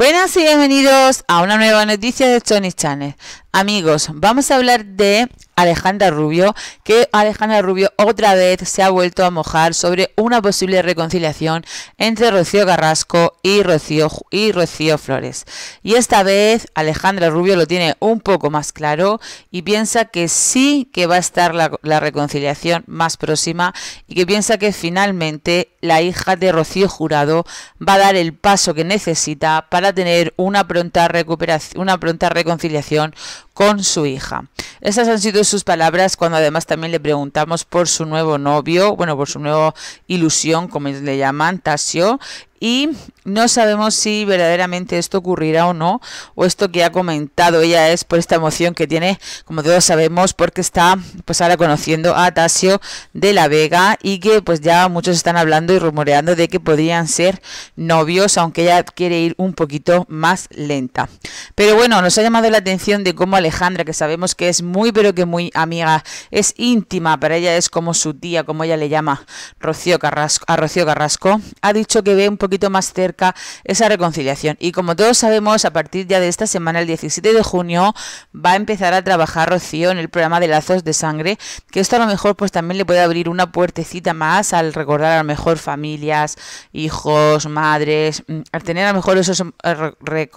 Buenas y bienvenidos a una nueva noticia de Tony Channel. Amigos, vamos a hablar de Alejandra Rubio, que Alejandra Rubio otra vez se ha vuelto a mojar sobre una posible reconciliación entre Rocío Carrasco y Rocío, y Rocío Flores. Y esta vez Alejandra Rubio lo tiene un poco más claro y piensa que sí que va a estar la, la reconciliación más próxima y que piensa que finalmente la hija de Rocío Jurado va a dar el paso que necesita para tener una pronta, recuperación, una pronta reconciliación con su hija. Esas han sido sus palabras cuando además también le preguntamos por su nuevo novio, bueno, por su nueva ilusión, como le llaman, Tasio, y no sabemos si verdaderamente esto ocurrirá o no, o esto que ha comentado ella es por esta emoción que tiene, como todos sabemos, porque está pues ahora conociendo a Tasio de la Vega y que pues ya muchos están hablando y rumoreando de que podrían ser novios, aunque ella quiere ir un poquito más lenta. Pero bueno, nos ha llamado la atención de cómo Alejandra, que sabemos que es muy pero que muy amiga, es íntima, para ella es como su tía, como ella le llama Rocío Carrasco, a Rocío Carrasco, ha dicho que ve un poquito poquito más cerca esa reconciliación. Y como todos sabemos, a partir ya de esta semana, el 17 de junio, va a empezar a trabajar Rocío en el programa de Lazos de Sangre, que esto a lo mejor pues también le puede abrir una puertecita más al recordar a lo mejor familias, hijos, madres, mm, al tener a lo mejor esos, eh,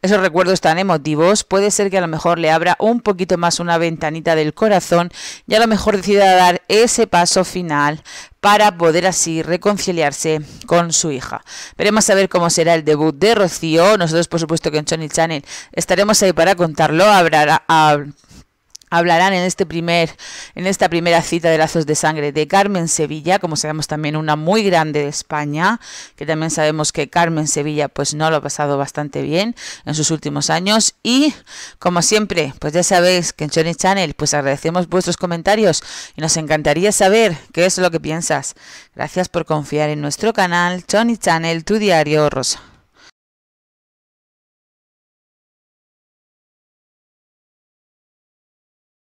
esos recuerdos tan emotivos, puede ser que a lo mejor le abra un poquito más una ventanita del corazón y a lo mejor decida dar ese paso final para poder así reconciliarse con su hija. Veremos a ver cómo será el debut de Rocío. Nosotros, por supuesto, que en Sony Channel estaremos ahí para contarlo. Habrá, hablarán en este primer en esta primera cita de lazos de sangre de Carmen Sevilla, como sabemos también una muy grande de España, que también sabemos que Carmen Sevilla pues no lo ha pasado bastante bien en sus últimos años y como siempre, pues ya sabéis que en Chony Channel pues agradecemos vuestros comentarios y nos encantaría saber qué es lo que piensas. Gracias por confiar en nuestro canal johnny Channel, tu diario rosa.